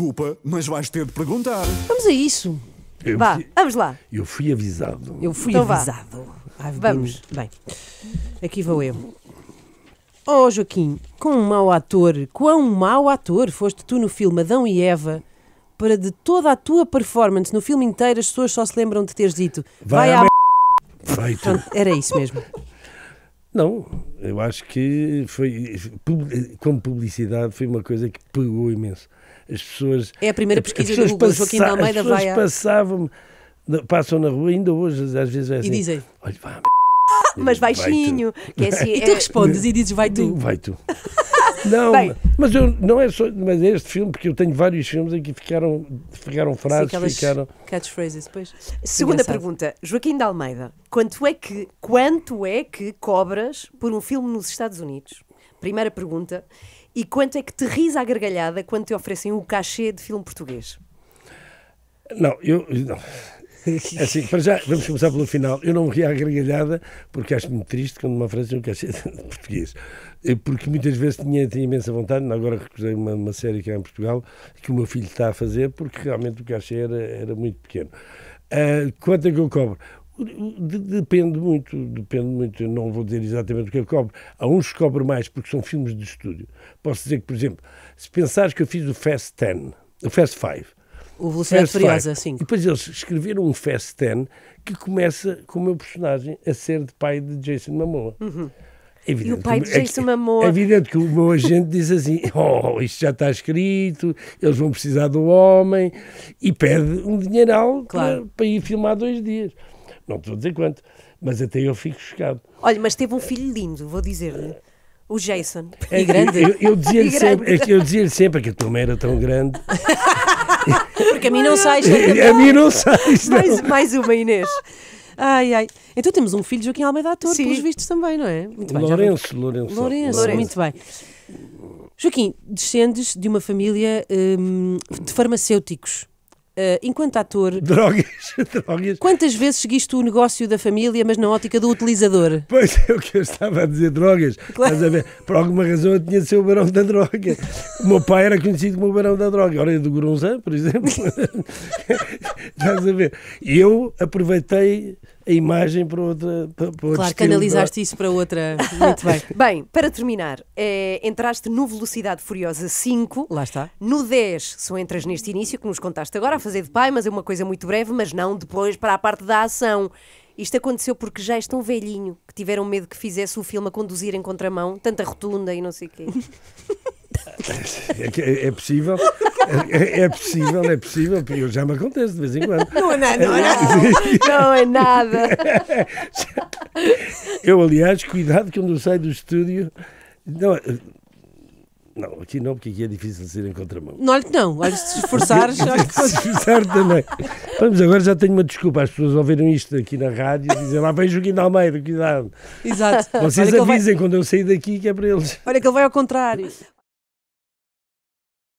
desculpa, mas vais ter de perguntar. Vamos a isso. Eu Vá, fui- vamos lá. Eu fui avisado. Eu fui Então avisado. Vamos. Bem, aqui vou eu. Oh Joaquim, um mau ator, quão mau ator foste tu no filme Adão e Eva para de toda a tua performance no filme inteiro as pessoas só se lembram de teres dito Vai à à merda. Feito. era isso mesmo. Não, eu acho que foi, como publicidade, foi uma coisa que pegou imenso. As pessoas. É a primeira pesquisa do Google, passa, Joaquim da Almeida vai. As passavam, passam na rua, ainda hoje às vezes é assim. E dizem. Olha, vá, mas baixinho. Vai que é assim, e tu é... respondes e dizes vai tu. Vai tu. Não, Bem, mas eu não é só. Mas é este filme, porque eu tenho vários filmes em que ficaram, ficaram frases, Sim, ficaram. Catchphrases, depois. Segunda Engraçado. pergunta, Joaquim de Almeida, quanto é, que, quanto é que cobras por um filme nos Estados Unidos? Primeira pergunta. E quanto é que te risa a gargalhada quando te oferecem o cachê de filme português? Não, eu. Não. É assim, para já, vamos começar pelo final. Eu não ri à gargalhada porque acho muito triste quando uma frase nunca achei português. Eh, porque muitas vezes tinha, tinha imensa vontade, agora recusei uma, uma série que é em Portugal, que o meu filho está a fazer, porque realmente o cachê era, era muito pequeno. Uh, quanto é que eu cobro? Depende muito, depende muito. Eu não vou dizer exatamente o que eu cobro. Há uns que cobro mais porque são filmes de estúdio. Posso dizer que, por exemplo, se pensares que eu fiz o Fast Ten o Fast Five o Velocidade Furiosa, sim. E depois eles escreveram um Fast Ten que começa com o meu personagem a ser de pai de Jason Momoa. Uhum. É e o pai de é Jason Momoa. É, evidente que o meu agente diz assim: Oh, isto já está escrito, eles vão precisar do homem, e pede um dinheiral claro. para, para ir filmar dois dias. Não estou a dizer quanto, mas até eu fico chocado. Olha, mas teve um filho lindo, vou dizer-lhe. O Jason. É, e grande. Eu, eu dizia-lhe sempre, é eu dizia sempre que a tua mãe era tão grande. Porque a mim não sai. a mim não sai. Mais, mais uma, Inês. Ai, ai. Então temos um filho, Joaquim Almeida, ator, Sim. pelos vistos também, não é? Muito bem. Lourenço, Lourenço. Lourenço, muito bem. Joaquim, descendes de uma família hum, de farmacêuticos. Eh, enquanto ator. Drogas, drogas. Quantas vezes seguiste o negócio da família, mas na ótica do utilizador? Pois é, o que eu estava a dizer, drogas. Claro. a ver? Por alguma razão eu tinha de ser o barão da droga. O meu pai era conhecido como o barão da droga. Ora, do Gronzã, por exemplo. estás a ver? E eu aproveitei a imagem para outra. Para, para claro, canalizaste é? isso para outra. Muito bem. bem, para terminar, é, entraste no Velocidade Furiosa 5. Lá está. No 10, só entras neste início que nos contaste agora, a fazer de pai, mas é uma coisa muito breve, mas não depois para a parte da ação. Isto aconteceu porque já és tão velhinho que tiveram medo que fizesse o filme a conduzir em contramão, tanta rotunda e não sei o quê. É, é, é possível. É, é, possível, é possível, eu já me acontece de vez em quando. Não, é não, não, não é nada. Eu, aliás, cuidado quando eu saio do estúdio. Não, não, aqui não, porque aqui é difícil ser em contramão. Não, olha que não, olha se esforçares. se esforçar também. Vamos, agora já tenho uma desculpa. As pessoas ouviram isto aqui na rádio e dizem lá, vem Joaquim de Almeida, cuidado. Exato. Vocês olha avisem vai... quando eu sair daqui que é para eles. Olha que ele vai ao contrário.